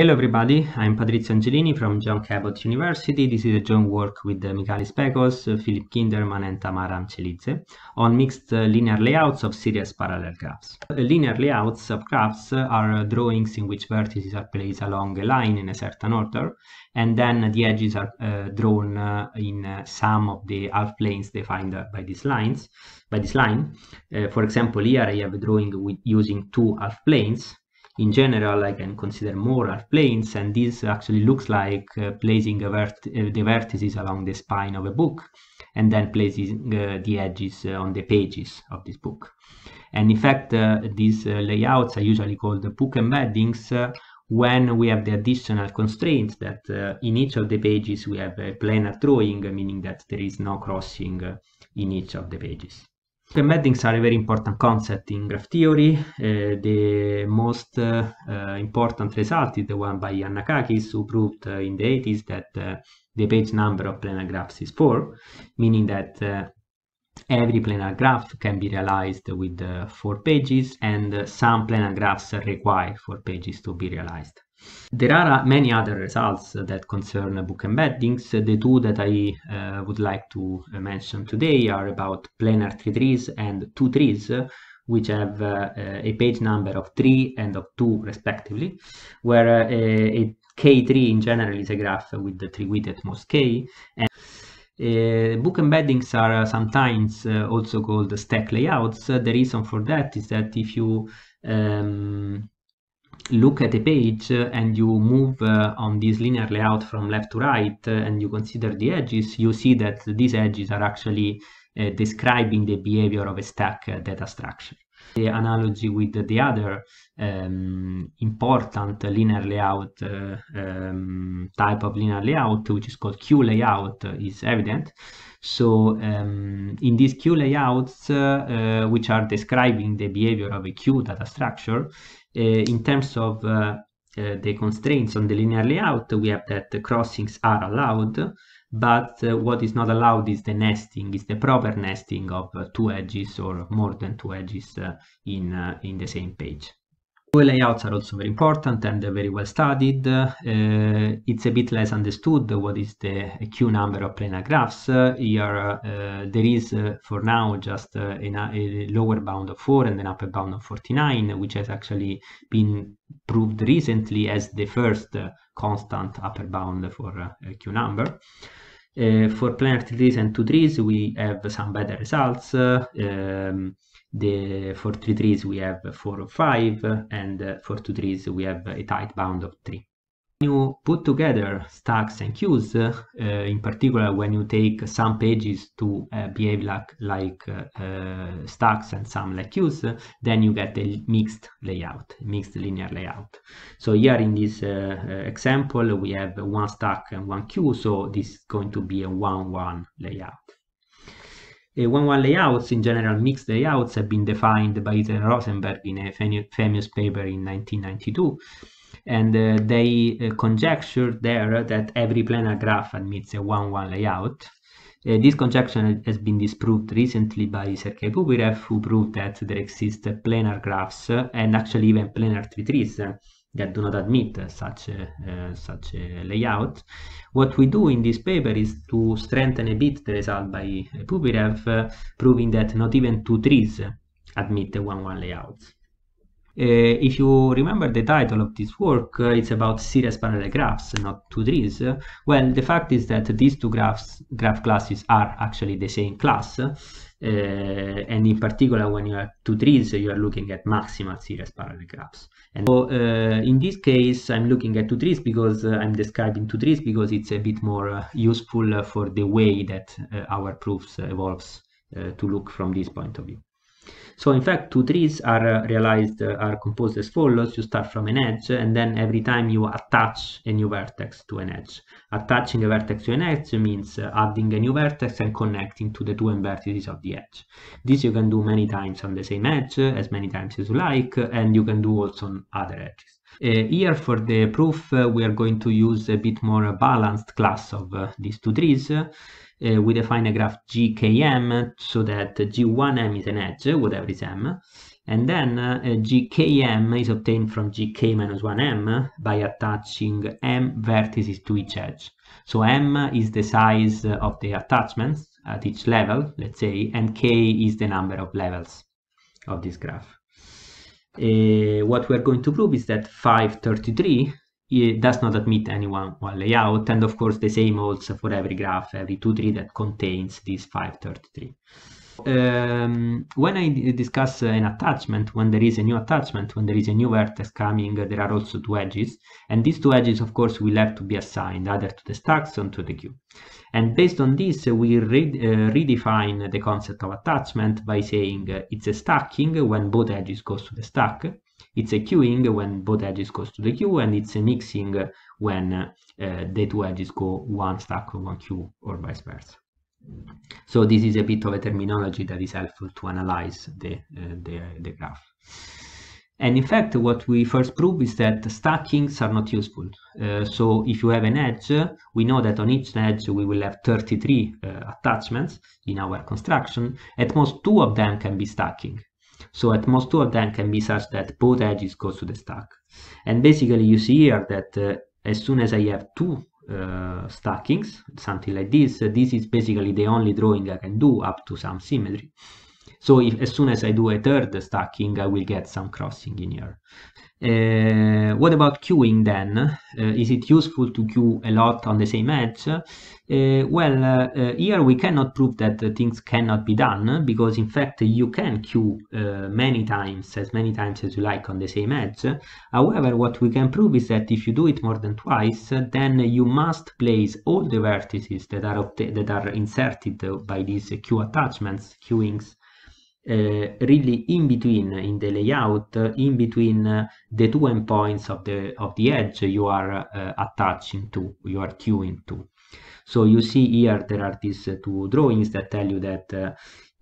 Hello everybody, I'm Patrizio Angelini from John Cabot University. This is a joint work with uh, Michalis Pekos, uh, Philip Kinderman and Tamara Ancelidze on mixed uh, linear layouts of series parallel graphs. Linear layouts of graphs are uh, drawings in which vertices are placed along a line in a certain order and then the edges are drawn in some of the half planes defined by these lines. By this line, for example, here I have a drawing with using two half planes in general I can consider more are planes and this actually looks like uh, placing vert uh, the vertices along the spine of a book and then placing uh, the edges uh, on the pages of this book. And in fact these layouts are usually called book embeddings when we have the additional constraints that uh, in each of the pages we have a planar drawing, meaning that there is no crossing uh, in each of the pages. Embeddings are a very important concept in graph theory. Uh, the most uh, uh, important result is the one by Yannakakis, who proved eh, in the 80s that the page number of planar graphs is 4, meaning that every planar graph can be realized with 4 pages and some planar graphs require 4 pages to be realized. There are uh, many other results that concern uh, book embeddings. The two that I uh, would like to uh, mention today are about planar tree trees and two trees, which have uh, a page number of 3 and of 2 respectively, where uh, a K3 in general is a graph with the 3-width at most K. And uh, book embeddings are sometimes also called stack layouts. The reason for that is that if you um, look at a page uh, and you move uh, on this linear layout from left to right uh, and you consider the edges, you see that these edges are actually uh, describing the behavior of a stack data structure the analogy with the other um, important linear layout uh, um, type of linear layout, which is called queue layout, uh, is evident. So um, in these queue layouts, uh, uh, which are describing the behavior of a queue data structure, uh, in terms of uh, the constraints on the linear layout, we have that the crossings are allowed, but uh, what is not allowed is the nesting, is the proper nesting of uh, two edges or more than two edges uh, in, uh, in the same page. UI layouts are also very important and very well studied. Uh, it's a bit less understood what is the Q number of planar graphs. here uh, there is for now just a lower bound of 4 and an upper bound of 49, which has actually been proved recently as the first constant upper bound for uh, Q number. Uh, for planar 3ds and 2ds, we have some better results. Uh, um, the, for 3ds, we have 4 or 5, and for 2ds, we have a tight bound of 3 you put together stacks and queues, uh, in particular when you take some pages to uh, behave like, like uh, uh stacks and some like queues, uh, then you get a mixed layout, mixed linear layout. So here in this uh, example, we have one stack and one queue, so this is going to be a 1-1 layout. 1-1 layouts, in general mixed layouts, have been defined by Ethan Rosenberg in a famous paper in 1992 and uh, they uh, conjecture there that every planar graph admits a 1-1 layout. Uh, this conjecture has been disproved recently by Sergei Pupirev, who proved that there exist planar graphs uh, and actually even planar tree trees uh, that do not admit such a, uh, such a layout. What we do in this paper is to strengthen a bit the result by Pupirev, proving that not even two trees admit 1-1 layout. Eh, if you remember the title of this work, uh, it's about series parallel graphs, not two trees. well, the fact is that these two graphs, graph classes are actually the same class. Uh, and in particular when you have two trees you are looking at maximal series parallel graphs and so uh, in this case i'm looking at two trees because uh, i'm describing two trees because it's a bit more useful for the way that our proofs evolves to look from this point of view so in fact, two trees are uh, realized, uh, are composed as follows. You start from an edge and then every time you attach a new vertex to an edge. Attaching a vertex to an edge means uh, adding a new vertex and connecting to the two vertices of the edge. This you can do many times on the same edge, as many times as you like, and you can do also on other edges here for the proof, uh, we are going to use a bit more balanced class of uh, these two trees. Uh, we define a graph GKM so that G1M is an edge, whatever is M, and then uh, GKM is obtained from GK minus 1M by attaching M vertices to each edge. So M is the size of the attachments at each level, let's say, and K is the number of levels of this graph uh, what we're going to prove is that 533 it eh, does not admit any one, one layout and of course the same holds for every graph every two tree that contains this 533 um, when I discuss an attachment, when there is a new attachment, when there is a new vertex coming, there are also two edges. And these two edges, of course, will have to be assigned either to the stacks or to the queue. And based on this, we re uh, redefine the concept of attachment by saying uh, it's a stacking when both edges go to the stack, it's a queuing when both edges go to the queue, and it's a mixing when uh, the two edges go one stack or one queue or vice versa. So this is a bit of a terminology that is helpful to analyze the, uh, the, the, graph. And in fact, what we first prove is that stackings are not useful. Uh, so if you have an edge, we know that on each edge we will have 33 uh, attachments in our construction. At most two of them can be stacking. So at most two of them can be such that both edges go to the stack. And basically you see here that uh, as soon as I have two uh, stackings, something like this. Uh, this is basically the only drawing I can do up to some symmetry. So if, as soon as I do a third stacking, I will get some crossing in here. Uh, what about queuing then? Uh, is it useful to queue a lot on the same edge? Uh, well, uh, uh, here we cannot prove that things cannot be done because in fact you can queue uh, many times, as many times as you like on the same edge. However, what we can prove is that if you do it more than twice, then you must place all the vertices that are, that are inserted by these queue attachments, queuings, Eh, really in between in the layout in between eh, the two endpoints of the of the edge you are eh, attaching to you are queuing to so you see here there are these two drawings that tell you that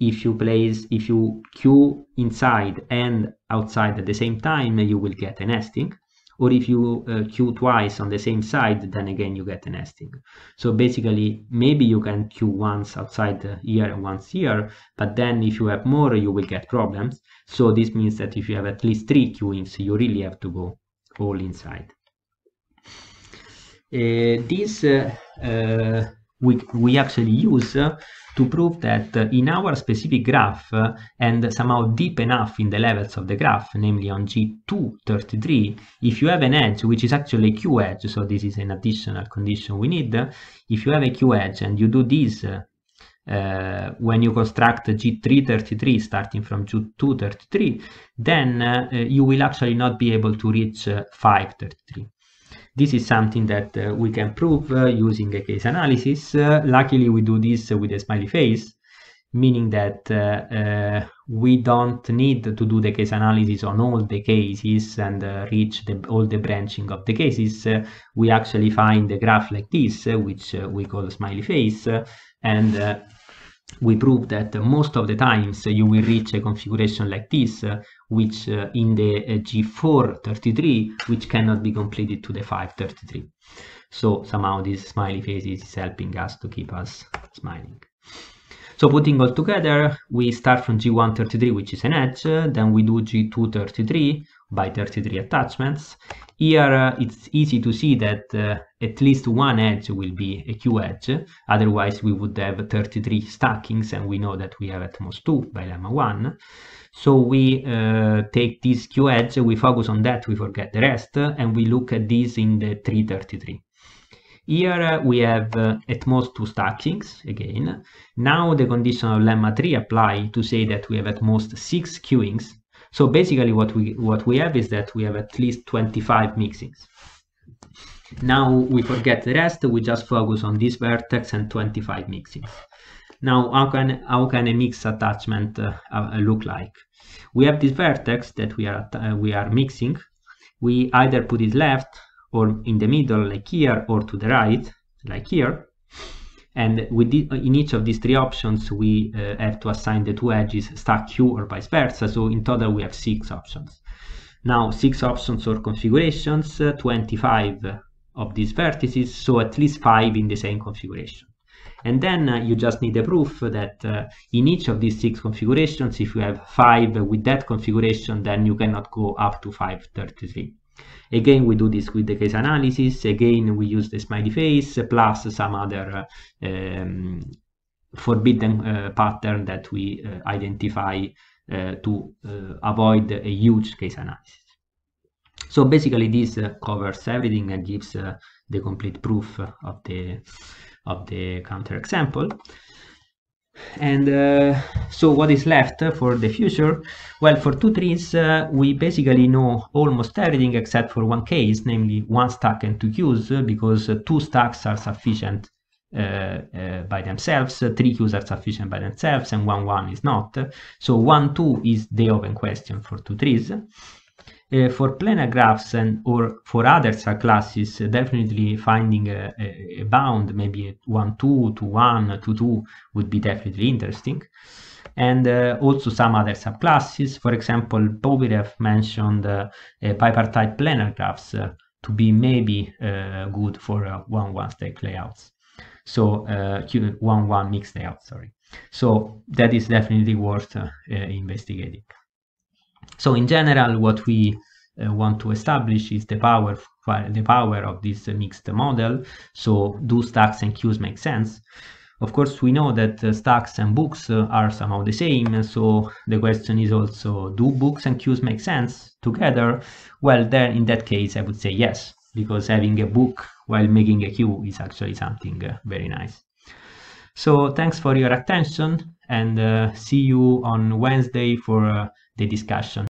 if you place if you queue inside and outside at the same time you will get a nesting or if you uh, queue twice on the same side then again you get a nesting so basically maybe you can queue once outside here and once here but then if you have more you will get problems so this means that if you have at least three queuings you really have to go all inside uh, this uh, uh we, we actually use to prove that in our specific graph and somehow deep enough in the levels of the graph, namely on G233, if you have an edge, which is actually a Q edge, so this is an additional condition we need, if you have a Q edge and you do this uh, when you construct G333 starting from G233, then uh, you will actually not be able to reach uh, 533. This is something that uh, we can prove uh, using a case analysis. Uh, luckily, we do this with a smiley face, meaning that uh, uh, we don't need to do the case analysis on all the cases and reach the, all the branching of the cases. we actually find a graph like this, which we call a smiley face, and we proved that most of the times you will reach a configuration like this, which uh, in the uh, G433, which cannot be completed to the 533. So somehow this smiley face is helping us to keep us smiling. So putting all together, we start from G133, which is an edge, then we do G233, by 33 attachments. Here uh, it's easy to see that uh, at least one edge will be a Q edge, otherwise we would have 33 stackings and we know that we have at most two by lemma 1. So we uh, take this Q edge, we focus on that, we forget the rest, and we look at this in the 333. Here uh, we have uh, at most two stackings again. Now the condition of lemma 3 apply to say that we have at most six queuings so basically what we, what we have is that we have at least 25 mixings. Now we forget the rest, we just focus on this vertex and 25 mixings. Now how can, how can a mix attachment uh, uh, look like? We have this vertex that we are, uh, we are mixing. We either put it left or in the middle like here or to the right like here. And in each of these three options, we uh, have to assign the two edges stack Q or vice versa. So in total, we have six options. Now, six options or configurations, uh, 25 of these vertices, so at least five in the same configuration. And then uh, you just need a proof that uh, in each of these six configurations, if you have five with that configuration, then you cannot go up to 533. Again, we do this with the case analysis. Again, we use the smiley face plus some other um, forbidden uh, pattern that we uh, identify uh, to avoid a huge case analysis. So basically this covers everything and gives the complete proof of the, of the counterexample and uh, so what is left for the future well for two trees uh, we basically know almost everything except for one case namely one stack and two queues uh, because uh, two stacks are sufficient uh, uh by themselves three queues are sufficient by themselves and one one is not so one two is the open question for two trees uh, for planar graphs and or for other subclasses, definitely finding a, a, bound, maybe a 1, 2 to 1 to 2 would be definitely interesting. And uh, also some other subclasses, for example, Povirev mentioned bipartite uh, planar graphs uh, to be maybe uh, good for 1-1 stack layouts. So 1-1 mixed layout, sorry. So that is definitely worth investigating. So in general, what we uh, want to establish is the power the power of this mixed model. So do stacks and queues make sense? Of course, we know that uh, stacks and books uh, are somehow the same. So the question is also, do books and queues make sense together? Well, then in that case, I would say yes, because having a book while making a queue is actually something uh, very nice. So thanks for your attention and uh, see you on Wednesday for uh, the discussion.